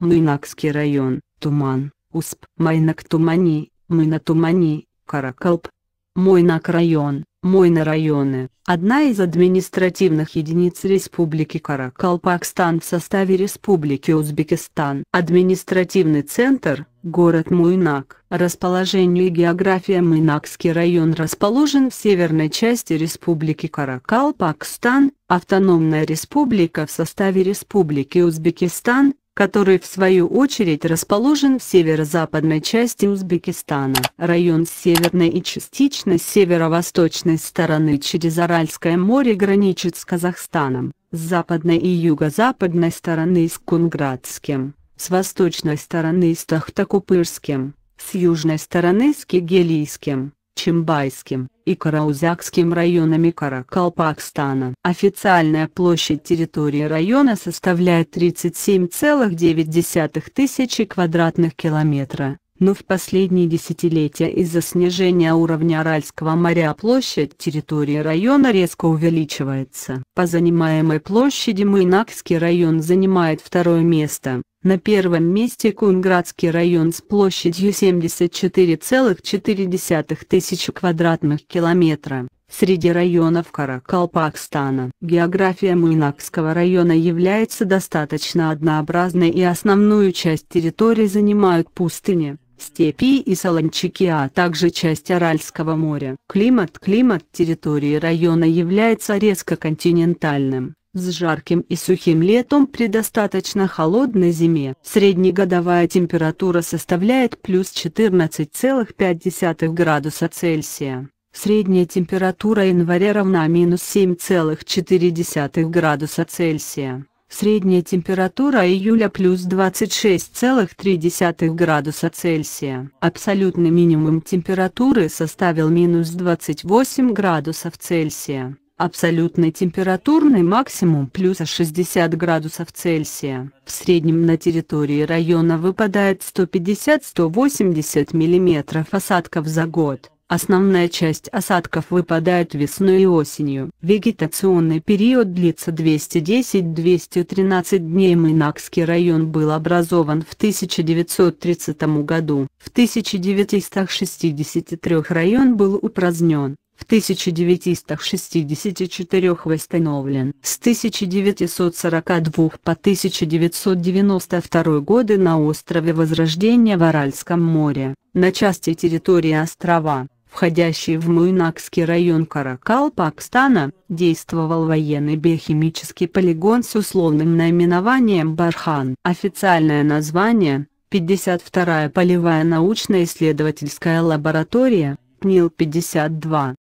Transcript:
Мыйнакский район, Туман, Усп, Майнак Тумани, Мына Тумани, Каракалп. Мойнак район, Мойна районы, одна из административных единиц Республики Каракалпакстан в составе Республики Узбекистан. Административный центр, город Муйнак. Расположение и география Муйнакский район расположен в северной части Республики Каракалпакстан, автономная республика в составе Республики Узбекистан, который в свою очередь расположен в северо-западной части Узбекистана. Район с северной и частично северо-восточной стороны через Аральское море граничит с Казахстаном, с западной и юго-западной стороны с Кунградским, с восточной стороны с Тахтакупырским, с южной стороны с Кигелийским Чимбайским и Караузакским районами Каракалпакстана. Официальная площадь территории района составляет 37,9 тысячи квадратных километра, но в последние десятилетия из-за снижения уровня Аральского моря площадь территории района резко увеличивается. По занимаемой площади Майнакский район занимает второе место, на первом месте Кунградский район с площадью 74,4 тысячи квадратных километра. Среди районов Каракалпакстана. География Муйнакского района является достаточно однообразной и основную часть территории занимают пустыни, степи и солончаки, а также часть Аральского моря. Климат Климат территории района является резко континентальным. С жарким и сухим летом при достаточно холодной зиме среднегодовая температура составляет плюс 14,5 градуса Цельсия. Средняя температура января равна минус 7,4 градуса Цельсия. Средняя температура июля плюс 26,3 градуса Цельсия. Абсолютный минимум температуры составил минус 28 градусов Цельсия. Абсолютный температурный максимум плюс 60 градусов Цельсия. В среднем на территории района выпадает 150-180 мм осадков за год. Основная часть осадков выпадает весной и осенью. Вегетационный период длится 210-213 дней. Майнакский район был образован в 1930 году. В 1963 район был упразднен в 1964 восстановлен. С 1942 по 1992 годы на острове Возрождения в Аральском море, на части территории острова, входящей в Муйнакский район Каракал Пакстана, действовал военный биохимический полигон с условным наименованием Бархан. Официальное название – 52-я полевая научно-исследовательская лаборатория, КНИЛ-52.